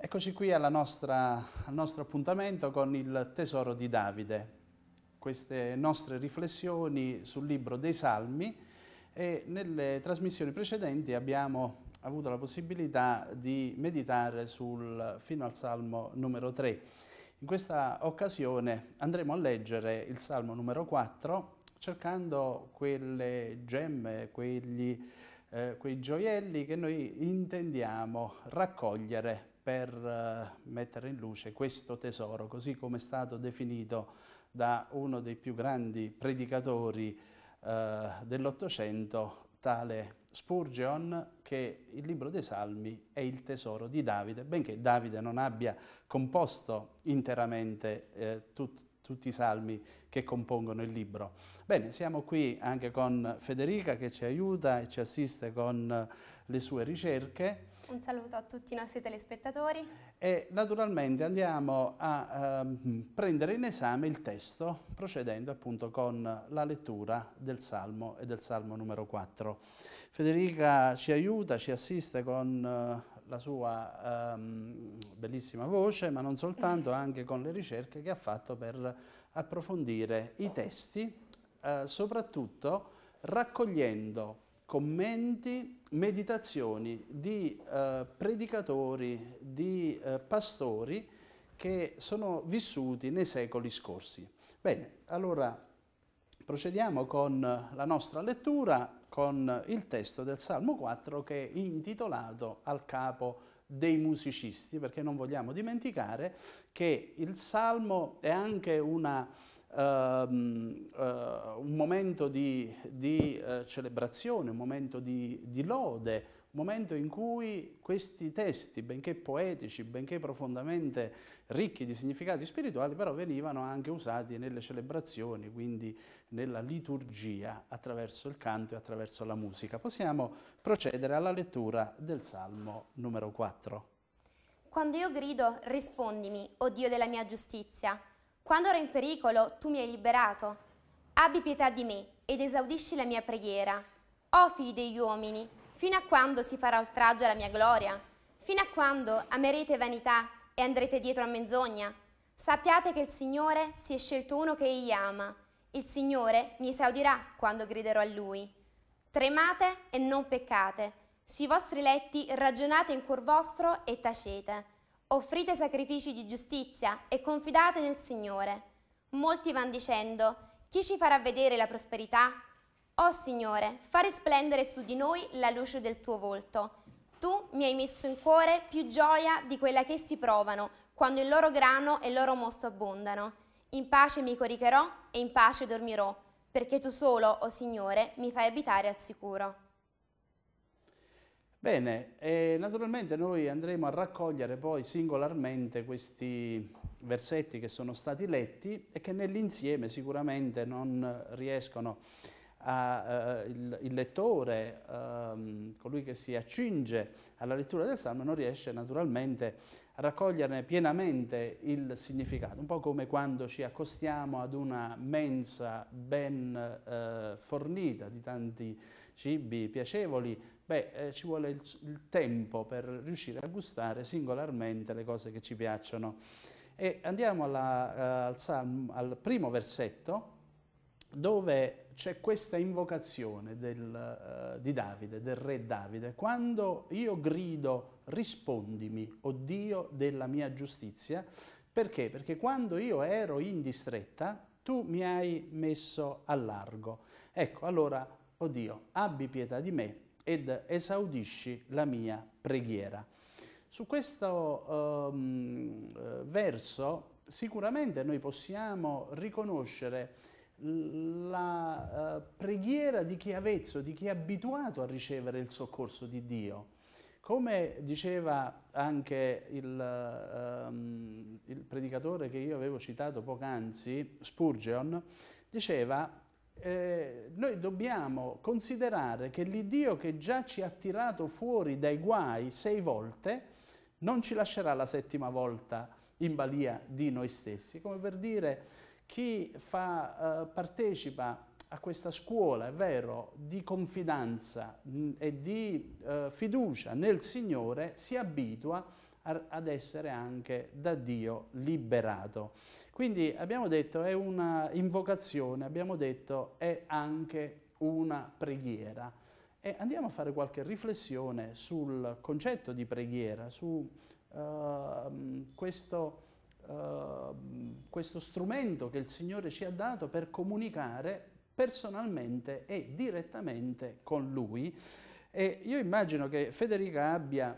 Eccoci qui nostra, al nostro appuntamento con il Tesoro di Davide, queste nostre riflessioni sul libro dei Salmi e nelle trasmissioni precedenti abbiamo avuto la possibilità di meditare sul, fino al Salmo numero 3. In questa occasione andremo a leggere il Salmo numero 4 cercando quelle gemme, quegli, eh, quei gioielli che noi intendiamo raccogliere per eh, mettere in luce questo tesoro, così come è stato definito da uno dei più grandi predicatori eh, dell'Ottocento tale Spurgeon che il libro dei Salmi è il tesoro di Davide, benché Davide non abbia composto interamente eh, tut, tutti i salmi che compongono il libro. Bene, siamo qui anche con Federica che ci aiuta e ci assiste con le sue ricerche un saluto a tutti i nostri telespettatori. E naturalmente andiamo a eh, prendere in esame il testo procedendo appunto con la lettura del Salmo e del Salmo numero 4. Federica ci aiuta, ci assiste con eh, la sua ehm, bellissima voce, ma non soltanto, anche con le ricerche che ha fatto per approfondire i testi, eh, soprattutto raccogliendo commenti, meditazioni di eh, predicatori, di eh, pastori che sono vissuti nei secoli scorsi. Bene, allora procediamo con la nostra lettura, con il testo del Salmo 4 che è intitolato al capo dei musicisti, perché non vogliamo dimenticare che il Salmo è anche una ehm, eh, un momento di, di eh, celebrazione, un momento di, di lode, un momento in cui questi testi, benché poetici, benché profondamente ricchi di significati spirituali, però venivano anche usati nelle celebrazioni, quindi nella liturgia, attraverso il canto e attraverso la musica. Possiamo procedere alla lettura del Salmo numero 4. Quando io grido, rispondimi, o oh Dio della mia giustizia. Quando ero in pericolo, tu mi hai liberato. Abbi pietà di me ed esaudisci la mia preghiera. O oh figli degli uomini, fino a quando si farà oltraggio alla mia gloria? Fino a quando amerete vanità e andrete dietro a menzogna? Sappiate che il Signore si è scelto uno che egli ama. Il Signore mi esaudirà quando griderò a Lui. Tremate e non peccate. Sui vostri letti ragionate in cuor vostro e tacete Offrite sacrifici di giustizia e confidate nel Signore. Molti van dicendo, chi ci farà vedere la prosperità? O oh Signore, fa risplendere su di noi la luce del tuo volto. Tu mi hai messo in cuore più gioia di quella che si provano quando il loro grano e il loro mosto abbondano. In pace mi coricherò e in pace dormirò, perché tu solo, o oh Signore, mi fai abitare al sicuro. Bene, naturalmente noi andremo a raccogliere poi singolarmente questi versetti che sono stati letti e che nell'insieme sicuramente non riescono a, eh, il, il, lettore, ehm, colui che si accinge alla lettura del Salmo, non riesce naturalmente a raccoglierne pienamente il significato, un po' come quando ci accostiamo ad una mensa ben eh, fornita di tanti cibi piacevoli, Beh, eh, ci vuole il, il tempo per riuscire a gustare singolarmente le cose che ci piacciono. E andiamo alla, eh, al, salmo, al, primo versetto dove c'è questa invocazione del, eh, di Davide, del re Davide. Quando io grido rispondimi, o oh Dio della mia giustizia, perché? Perché quando io ero in distretta tu mi hai messo a largo. Ecco, allora, oh Dio, abbi pietà di me ed esaudisci la mia preghiera. Su questo um, verso sicuramente noi possiamo riconoscere la uh, preghiera di chi è avvezzo, di chi è abituato a ricevere il soccorso di Dio. Come diceva anche il, um, il predicatore che io avevo citato poc'anzi, Spurgeon, diceva eh, noi dobbiamo considerare che l'Iddio che già ci ha tirato fuori dai guai sei volte non ci lascerà la settima volta in balia di noi stessi, come per dire chi fa, eh, partecipa a questa scuola, è vero, di confidenza mm, e di eh, fiducia nel Signore si abitua a, ad essere anche da Dio liberato. Quindi abbiamo detto è una invocazione, abbiamo detto è anche una preghiera. E andiamo a fare qualche riflessione sul concetto di preghiera, su uh, questo, uh, questo strumento che il Signore ci ha dato per comunicare personalmente e direttamente con Lui. E io immagino che Federica abbia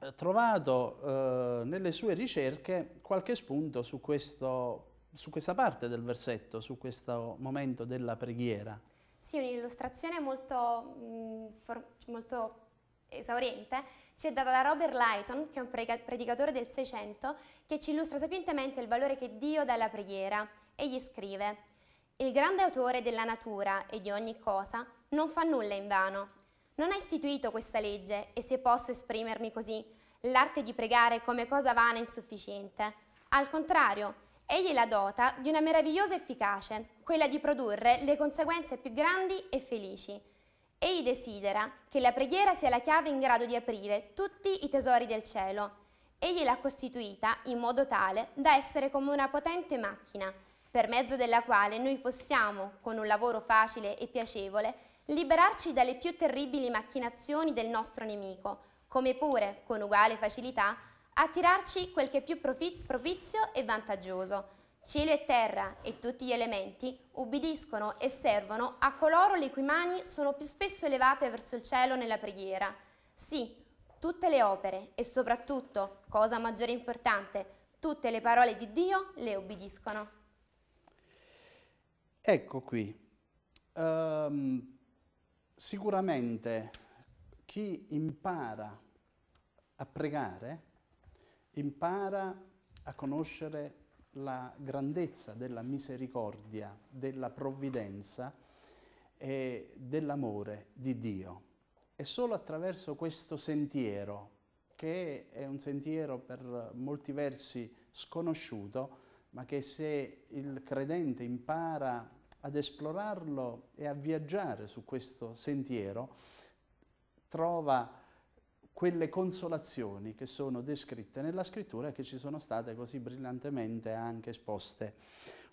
eh, trovato eh, nelle sue ricerche qualche spunto su, questo, su questa parte del versetto, su questo momento della preghiera. Sì, un'illustrazione molto, mh, molto esauriente ci è data da Robert Lighton, che è un predicatore del Seicento, che ci illustra sapientemente il valore che Dio dà alla preghiera. Egli scrive, il grande autore della natura e di ogni cosa non fa nulla in vano, non ha istituito questa legge e se posso esprimermi così, l'arte di pregare come cosa vana e insufficiente. Al contrario, egli la dota di una meravigliosa efficacia, quella di produrre le conseguenze più grandi e felici. Egli desidera che la preghiera sia la chiave in grado di aprire tutti i tesori del cielo. Egli l'ha costituita in modo tale da essere come una potente macchina, per mezzo della quale noi possiamo, con un lavoro facile e piacevole, liberarci dalle più terribili macchinazioni del nostro nemico, come pure, con uguale facilità, attirarci quel che è più propizio e vantaggioso. Cielo e terra e tutti gli elementi ubbidiscono e servono a coloro le cui mani sono più spesso elevate verso il cielo nella preghiera. Sì, tutte le opere e soprattutto, cosa maggiore importante, tutte le parole di Dio le ubbidiscono. Ecco qui. Um Sicuramente chi impara a pregare impara a conoscere la grandezza della misericordia, della provvidenza e dell'amore di Dio. E solo attraverso questo sentiero, che è un sentiero per molti versi sconosciuto, ma che se il credente impara ad esplorarlo e a viaggiare su questo sentiero, trova quelle consolazioni che sono descritte nella scrittura e che ci sono state così brillantemente anche esposte.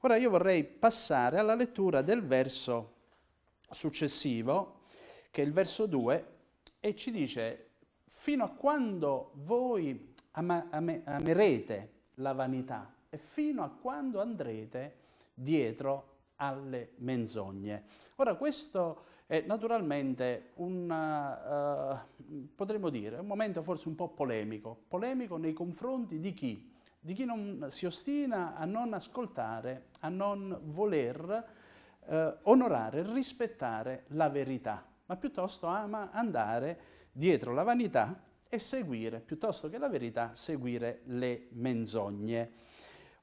Ora io vorrei passare alla lettura del verso successivo, che è il verso 2, e ci dice, fino a quando voi ama- ame- amerete la vanità e fino a quando andrete dietro alle menzogne. Ora questo è naturalmente un, uh, potremmo dire, un momento forse un po' polemico, polemico nei confronti di chi? Di chi non si ostina a non ascoltare, a non voler uh, onorare, rispettare la verità, ma piuttosto ama andare dietro la vanità e seguire, piuttosto che la verità, seguire le menzogne.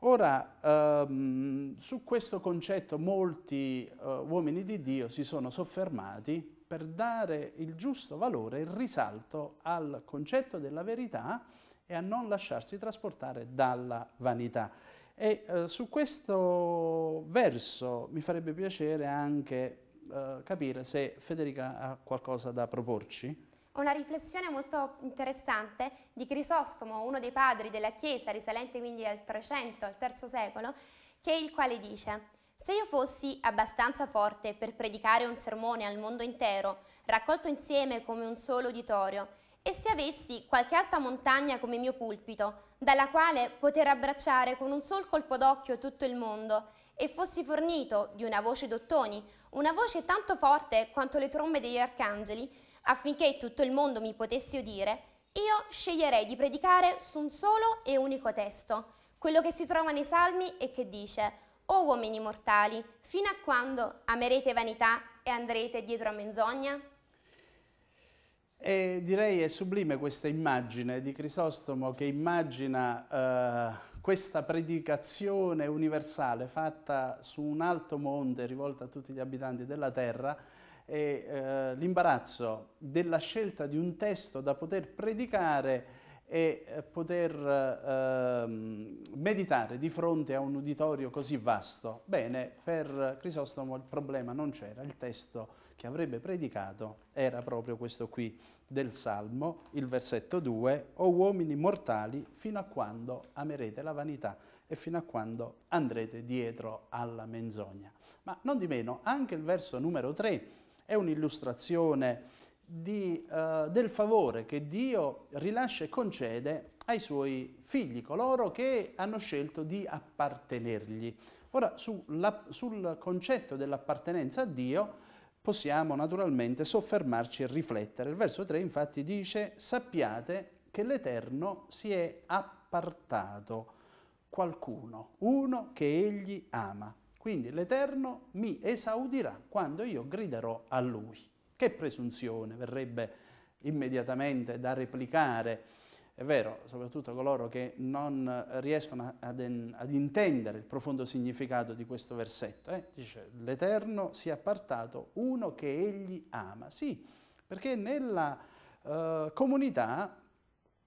Ora, ehm, su questo concetto molti eh, uomini di Dio si sono soffermati per dare il giusto valore, il risalto al concetto della verità e a non lasciarsi trasportare dalla vanità. E eh, su questo verso mi farebbe piacere anche eh, capire se Federica ha qualcosa da proporci una riflessione molto interessante di Crisostomo, uno dei padri della Chiesa, risalente quindi al 300, al III secolo, che il quale dice se io fossi abbastanza forte per predicare un sermone al mondo intero, raccolto insieme come un solo uditorio, e se avessi qualche alta montagna come mio pulpito, dalla quale poter abbracciare con un sol colpo d'occhio tutto il mondo, e fossi fornito di una voce d'ottoni, una voce tanto forte quanto le trombe degli arcangeli, affinché tutto il mondo mi potesse udire, io sceglierei di predicare su un solo e unico testo, quello che si trova nei Salmi e che dice «O uomini mortali, fino a quando amerete vanità e andrete dietro a menzogna?» E direi è sublime questa immagine di Crisostomo che immagina eh, questa predicazione universale fatta su un alto monte rivolta a tutti gli abitanti della terra e eh, l'imbarazzo della scelta di un testo da poter predicare e eh, poter eh, meditare di fronte a un uditorio così vasto. Bene, per Crisostomo il problema non c'era, il testo che avrebbe predicato era proprio questo qui del Salmo, il versetto 2, o uomini mortali fino a quando amerete la vanità e fino a quando andrete dietro alla menzogna. Ma non di meno, anche il verso numero 3 è un'illustrazione uh, del favore che Dio rilascia e concede ai suoi figli, coloro che hanno scelto di appartenergli. Ora, sulla, sul concetto dell'appartenenza a Dio possiamo naturalmente soffermarci e riflettere. Il verso 3 infatti dice sappiate che l'Eterno si è appartato qualcuno, uno che egli ama. Quindi l'Eterno mi esaudirà quando io griderò a Lui. Che presunzione verrebbe immediatamente da replicare. È vero, soprattutto coloro che non riescono ad, ad intendere il profondo significato di questo versetto. Eh? Dice, l'Eterno si è appartato uno che egli ama. Sì, perché nella eh, comunità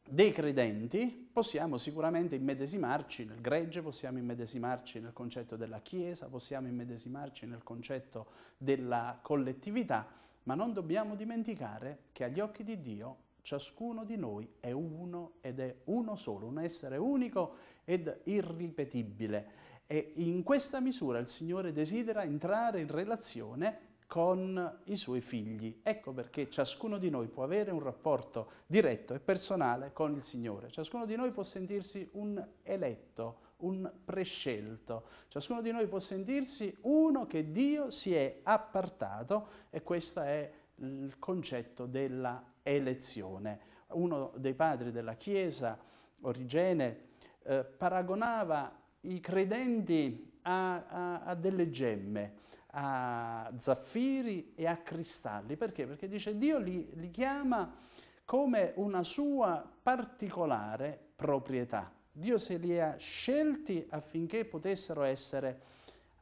dei credenti possiamo sicuramente immedesimarci nel gregge, possiamo immedesimarci nel concetto della Chiesa, possiamo immedesimarci nel concetto della collettività, ma non dobbiamo dimenticare che agli occhi di Dio ciascuno di noi è uno ed è uno solo, un essere unico ed irripetibile. E in questa misura il Signore desidera entrare in relazione con i suoi figli. Ecco perché ciascuno di noi può avere un rapporto diretto e personale con il Signore. Ciascuno di noi può sentirsi un eletto, un prescelto. Ciascuno di noi può sentirsi uno che Dio si è appartato e questo è il concetto della elezione. Uno dei padri della Chiesa, Origene, eh, paragonava i credenti a, a, a delle gemme a zaffiri e a cristalli. Perché? Perché dice Dio li, li chiama come una sua particolare proprietà. Dio se li ha scelti affinché potessero essere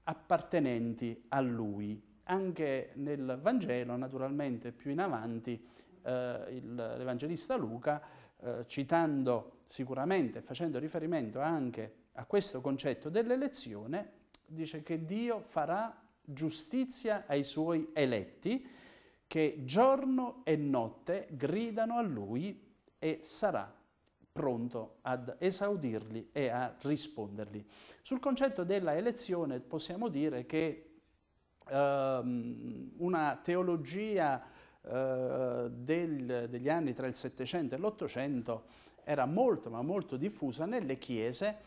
appartenenti a Lui. Anche nel Vangelo, naturalmente più in avanti, eh, l'Evangelista Luca, eh, citando sicuramente, facendo riferimento anche a questo concetto dell'elezione, dice che Dio farà giustizia ai suoi eletti che giorno e notte gridano a lui e sarà pronto ad esaudirli e a risponderli. Sul concetto della elezione possiamo dire che ehm, una teologia eh, del, degli anni tra il Settecento e l'Ottocento era molto ma molto diffusa nelle chiese,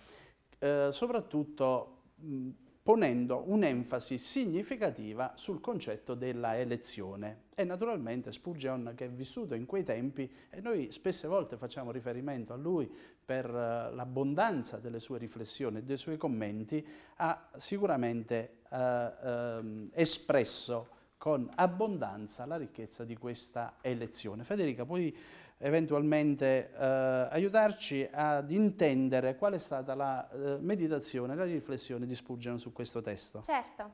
eh, soprattutto mh, ponendo un'enfasi significativa sul concetto della elezione. E naturalmente Spurgeon, che è vissuto in quei tempi, e noi spesse volte facciamo riferimento a lui per eh, l'abbondanza delle sue riflessioni e dei suoi commenti, ha sicuramente eh, eh, espresso con abbondanza la ricchezza di questa elezione. Federica, puoi eventualmente eh, aiutarci ad intendere qual è stata la eh, meditazione, la riflessione di Spurgeon su questo testo. Certo,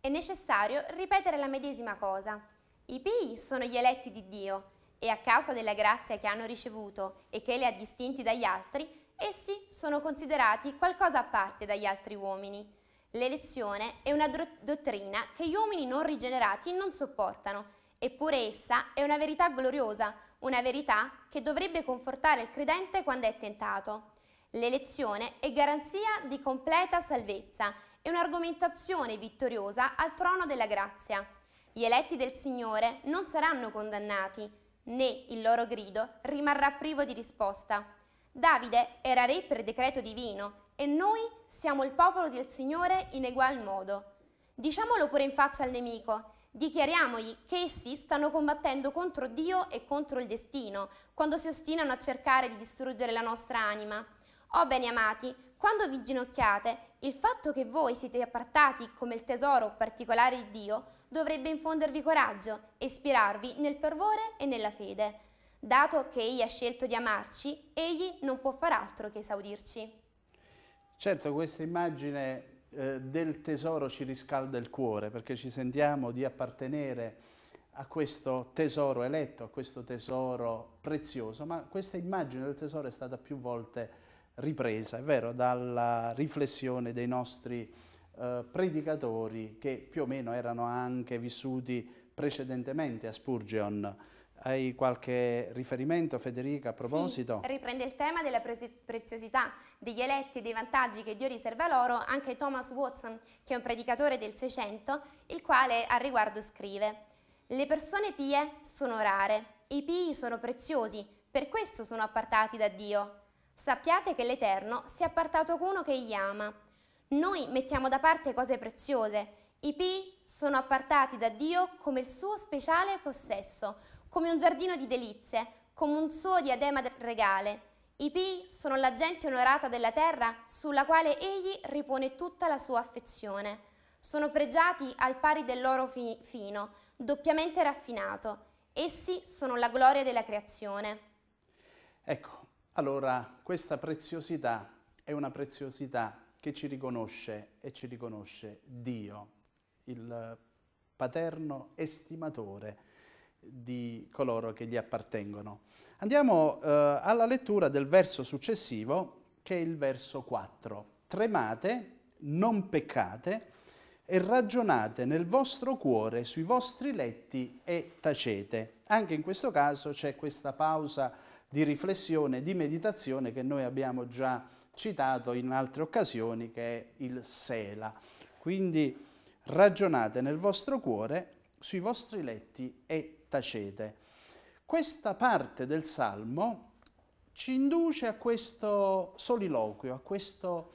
è necessario ripetere la medesima cosa. I pii sono gli eletti di Dio e a causa della grazia che hanno ricevuto e che li ha distinti dagli altri, essi sono considerati qualcosa a parte dagli altri uomini. L'elezione è una dottrina che gli uomini non rigenerati non sopportano, eppure essa è una verità gloriosa una verità che dovrebbe confortare il credente quando è tentato. L'elezione è garanzia di completa salvezza e un'argomentazione vittoriosa al trono della grazia. Gli eletti del Signore non saranno condannati, né il loro grido rimarrà privo di risposta. Davide era re per decreto divino e noi siamo il popolo del Signore in egual modo. Diciamolo pure in faccia al nemico, Dichiariamogli che essi stanno combattendo contro Dio e contro il destino, quando si ostinano a cercare di distruggere la nostra anima. O oh, beni amati, quando vi ginocchiate, il fatto che voi siete appartati come il tesoro particolare di Dio dovrebbe infondervi coraggio ispirarvi nel fervore e nella fede. Dato che Egli ha scelto di amarci, Egli non può far altro che esaudirci. Certo, questa immagine eh, del tesoro ci riscalda il cuore, perché ci sentiamo di appartenere a questo tesoro eletto, a questo tesoro prezioso, ma questa immagine del tesoro è stata più volte ripresa, è vero, dalla riflessione dei nostri eh, predicatori che più o meno erano anche vissuti precedentemente a Spurgeon. Hai qualche riferimento Federica a proposito? Sì, riprende il tema della preziosità degli eletti e dei vantaggi che Dio riserva loro anche Thomas Watson, che è un predicatore del Seicento, il quale a riguardo scrive «Le persone pie sono rare, i pii sono preziosi, per questo sono appartati da Dio. Sappiate che l'Eterno si è appartato con uno che gli ama. Noi mettiamo da parte cose preziose, i pii sono appartati da Dio come il suo speciale possesso» come un giardino di delizie, come un suo diadema regale. I pii sono la gente onorata della terra sulla quale egli ripone tutta la sua affezione. Sono pregiati al pari dell'oro fi fino, doppiamente raffinato. Essi sono la gloria della creazione. Ecco, allora questa preziosità è una preziosità che ci riconosce e ci riconosce Dio, il paterno estimatore di coloro che gli appartengono. Andiamo eh, alla lettura del verso successivo, che è il verso 4. Tremate, non peccate e ragionate nel vostro cuore sui vostri letti e tacete. Anche in questo caso c'è questa pausa di riflessione, di meditazione che noi abbiamo già citato in altre occasioni, che è il Sela. Quindi ragionate nel vostro cuore sui vostri letti e tacete. Questa parte del Salmo ci induce a questo soliloquio, a questo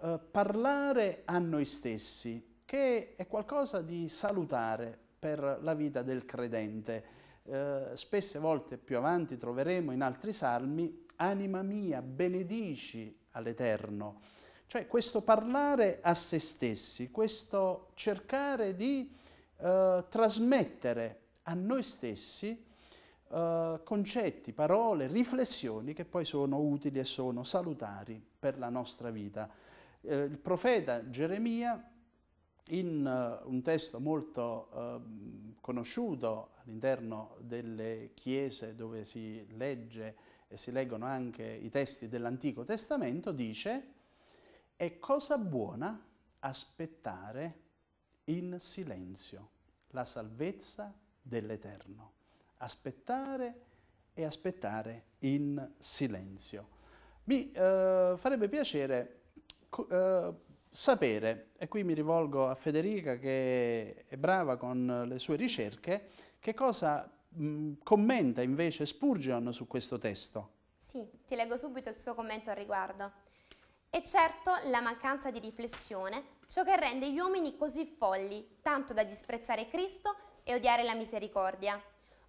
eh, parlare a noi stessi, che è qualcosa di salutare per la vita del credente. Eh, spesse volte più avanti troveremo in altri salmi, anima mia, benedici all'Eterno. Cioè questo parlare a se stessi, questo cercare di eh, trasmettere a noi stessi eh, concetti, parole, riflessioni che poi sono utili e sono salutari per la nostra vita. Eh, il profeta Geremia in uh, un testo molto uh, conosciuto all'interno delle chiese dove si legge e si leggono anche i testi dell'Antico Testamento, dice è cosa buona aspettare in silenzio la salvezza dell'Eterno. Aspettare e aspettare in silenzio. Mi eh, farebbe piacere eh, sapere, e qui mi rivolgo a Federica che è brava con le sue ricerche, che cosa mh, mm, commenta invece Spurgeon su questo testo. Sì, ti leggo subito il suo commento al riguardo. E certo la mancanza di riflessione, ciò che rende gli uomini così folli, tanto da disprezzare Cristo e odiare la misericordia.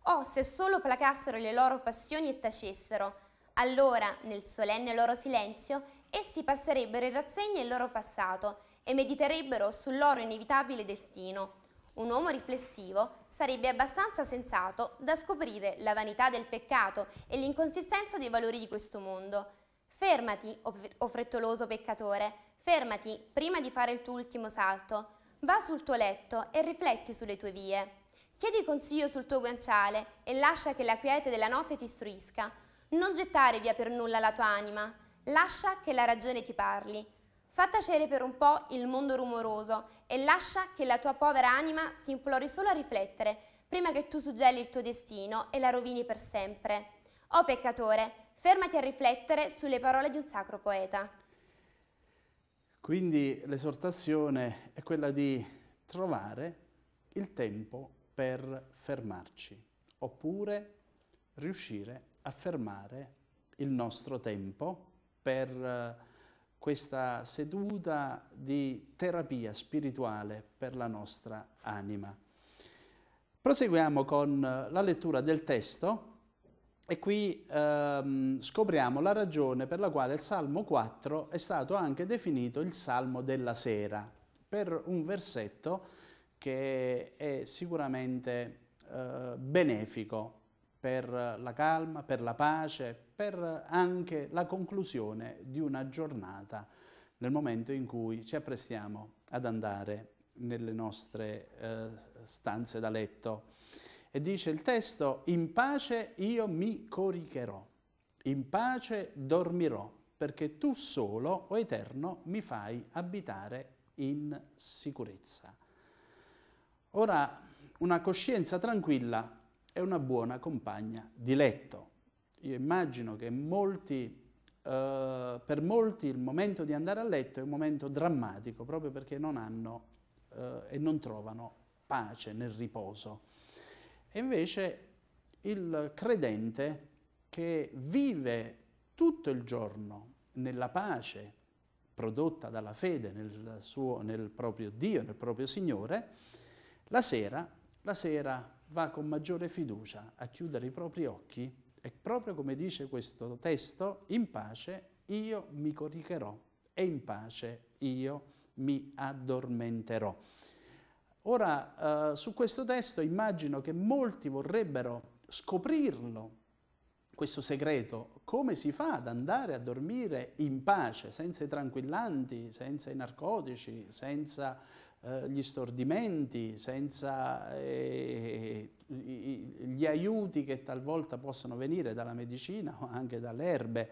Oh, se solo placassero le loro passioni e tacessero, allora, nel solenne loro silenzio, essi passerebbero in rassegna il loro passato e mediterebbero sul loro inevitabile destino. Un uomo riflessivo sarebbe abbastanza sensato da scoprire la vanità del peccato e l'inconsistenza dei valori di questo mondo. Fermati, o frettoloso peccatore, fermati prima di fare il tuo ultimo salto. Va sul tuo letto e rifletti sulle tue vie. Chiedi consiglio sul tuo guanciale e lascia che la quiete della notte ti istruisca. Non gettare via per nulla la tua anima, lascia che la ragione ti parli. Fa tacere per un po' il mondo rumoroso e lascia che la tua povera anima ti implori solo a riflettere, prima che tu suggelli il tuo destino e la rovini per sempre. O oh, peccatore, fermati a riflettere sulle parole di un sacro poeta. Quindi l'esortazione è quella di trovare il tempo per fermarci, oppure riuscire a fermare il nostro tempo per eh, questa seduta di terapia spirituale per la nostra anima. Proseguiamo con eh, la lettura del testo e qui ehm, scopriamo la ragione per la quale il Salmo 4 è stato anche definito il Salmo della sera, per un versetto che è sicuramente eh, benefico per la calma, per la pace, per anche la conclusione di una giornata nel momento in cui ci apprestiamo ad andare nelle nostre eh, stanze da letto. E dice il testo, in pace io mi coricherò, in pace dormirò, perché tu solo, o Eterno, mi fai abitare in sicurezza. Ora, una coscienza tranquilla è una buona compagna di letto. Io immagino che molti, eh, per molti il momento di andare a letto è un momento drammatico, proprio perché non hanno eh, e non trovano pace nel riposo. E invece il credente che vive tutto il giorno nella pace prodotta dalla fede nel, suo, nel proprio Dio, nel proprio Signore, la sera, la sera va con maggiore fiducia a chiudere i propri occhi e proprio come dice questo testo, in pace io mi coricherò e in pace io mi addormenterò. Ora, eh, su questo testo immagino che molti vorrebbero scoprirlo, questo segreto, come si fa ad andare a dormire in pace, senza i tranquillanti, senza i narcotici, senza eh, gli stordimenti, senza eh, gli aiuti che talvolta possono venire dalla medicina o anche dalle erbe.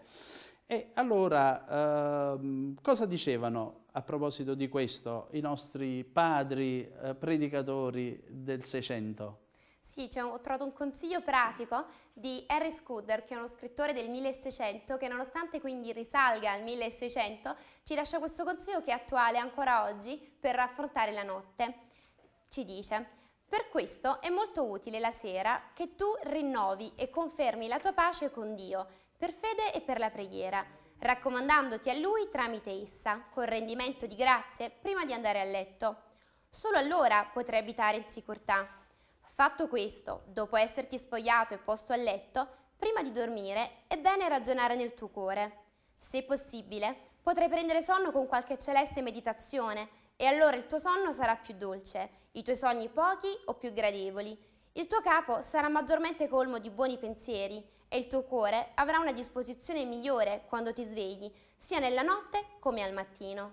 E allora, ehm, cosa dicevano a proposito di questo i nostri padri eh, predicatori del Seicento? Sì, cioè, ho trovato un consiglio pratico di Harry Scudder, che è uno scrittore del 1600, che nonostante quindi risalga al 1600, ci lascia questo consiglio che è attuale ancora oggi per affrontare la notte. Ci dice, per questo è molto utile la sera che tu rinnovi e confermi la tua pace con Dio, per fede e per la preghiera, raccomandandoti a Lui tramite essa, con rendimento di grazie, prima di andare a letto. Solo allora potrai abitare in sicurtà. Fatto questo, dopo esserti spogliato e posto a letto, prima di dormire è bene ragionare nel tuo cuore. Se possibile, potrai prendere sonno con qualche celeste meditazione e allora il tuo sonno sarà più dolce, i tuoi sogni pochi o più gradevoli, il tuo capo sarà maggiormente colmo di buoni pensieri e il tuo cuore avrà una disposizione migliore quando ti svegli, sia nella notte come al mattino.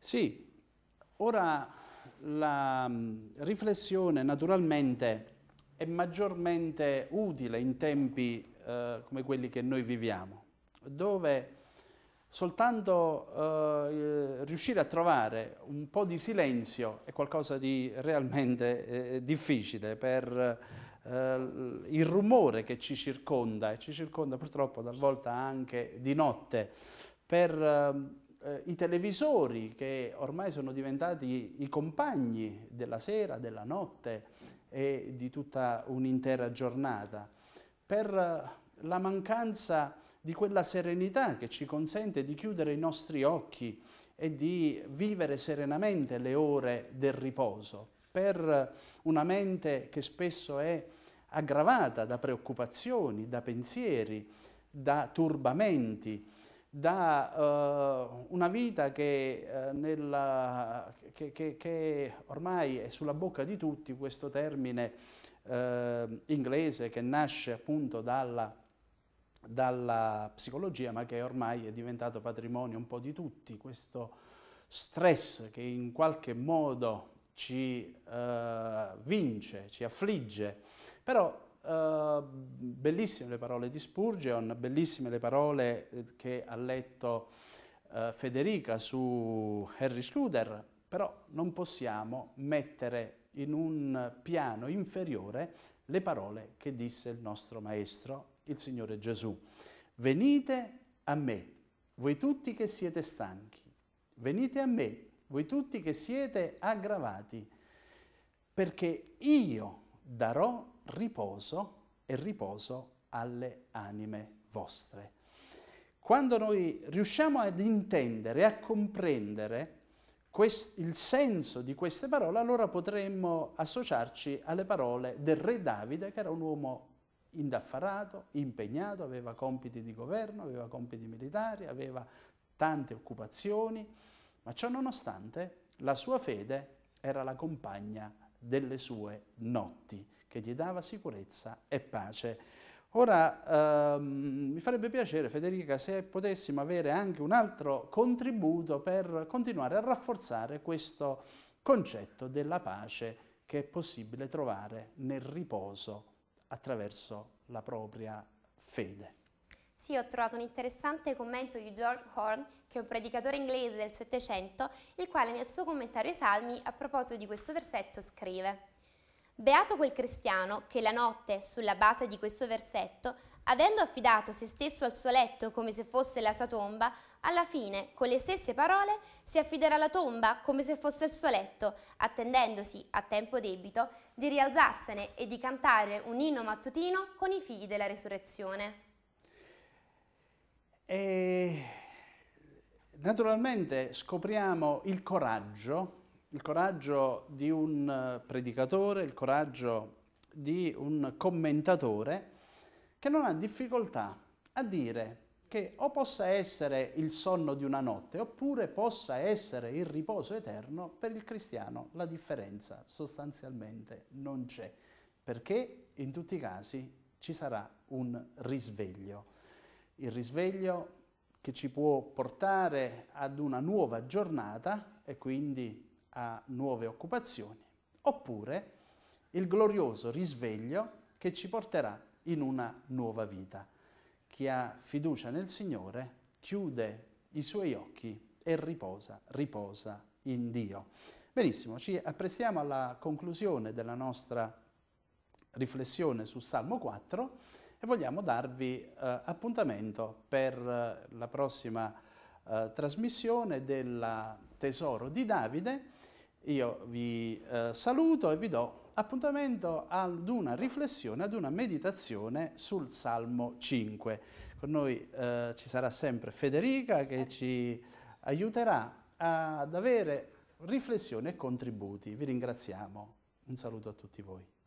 Sì, ora la mm, riflessione naturalmente è maggiormente utile in tempi eh, come quelli che noi viviamo, dove soltanto eh, riuscire a trovare un po' di silenzio è qualcosa di realmente eh, eh difficile per eh, il rumore che ci circonda e ci circonda purtroppo talvolta anche di notte per ehm, eh, i televisori che ormai sono diventati i compagni della sera, della notte e di tutta un'intera giornata, per eh, la mancanza di quella serenità che ci consente di chiudere i nostri occhi e di vivere serenamente le ore del riposo, per eh, una mente che spesso è aggravata da preoccupazioni, da pensieri, da turbamenti, da uh, eh, una vita che, uh, nella, che, che, che, ormai è sulla bocca di tutti questo termine uh, inglese che nasce appunto dalla, dalla, psicologia ma che ormai è diventato patrimonio un po' di tutti, questo stress che in qualche modo ci vince, ci affligge, però Ehm, bellissime le parole di Spurgeon, bellissime le parole eh, che ha letto uh, Federica su Harry Schluder, però non possiamo mettere in un piano inferiore le parole che disse il nostro Maestro, il Signore Gesù. Venite a me, voi tutti che siete stanchi, venite a me, voi tutti che siete aggravati, perché io darò riposo e riposo alle anime vostre. Quando noi riusciamo ad intendere, a comprendere quest- il senso di queste parole, allora potremmo associarci alle parole del re Davide, che era un uomo indaffarato, impegnato, aveva compiti di governo, aveva compiti militari, aveva tante occupazioni, ma ciò nonostante la sua fede era la compagna delle sue notti che gli dava sicurezza e pace. Ora ehm, mi farebbe piacere Federica se potessimo avere anche un altro contributo per continuare a rafforzare questo concetto della pace che è possibile trovare nel riposo attraverso la propria fede. Sì, ho trovato un interessante commento di George Horn, che è un predicatore inglese del Settecento, il quale nel suo commentario ai Salmi a proposito di questo versetto scrive Beato quel cristiano che la notte, sulla base di questo versetto, avendo affidato se stesso al suo letto come se fosse la sua tomba, alla fine, con le stesse parole, si affiderà alla tomba come se fosse il suo letto, attendendosi, a tempo debito, di rialzarsene e di cantare un inno mattutino con i figli della resurrezione. E naturalmente scopriamo il coraggio il coraggio di un eh, predicatore, il coraggio di un commentatore che non ha difficoltà a dire che o possa essere il sonno di una notte oppure possa essere il riposo eterno, per il cristiano la differenza sostanzialmente non c'è, perché in tutti i casi ci sarà un risveglio. Il risveglio che ci può portare ad una nuova giornata e quindi a nuove occupazioni, oppure il glorioso risveglio che ci porterà in una nuova vita. Chi ha fiducia nel Signore chiude i suoi occhi e riposa, riposa in Dio. Benissimo, ci apprestiamo alla conclusione della nostra riflessione sul Salmo 4 e vogliamo darvi eh, appuntamento per eh, la prossima eh, trasmissione del Tesoro di Davide io vi eh, saluto e vi do appuntamento ad una riflessione, ad una meditazione sul Salmo 5. Con noi eh, ci sarà sempre Federica che ci aiuterà ad avere riflessioni e contributi. Vi ringraziamo. Un saluto a tutti voi.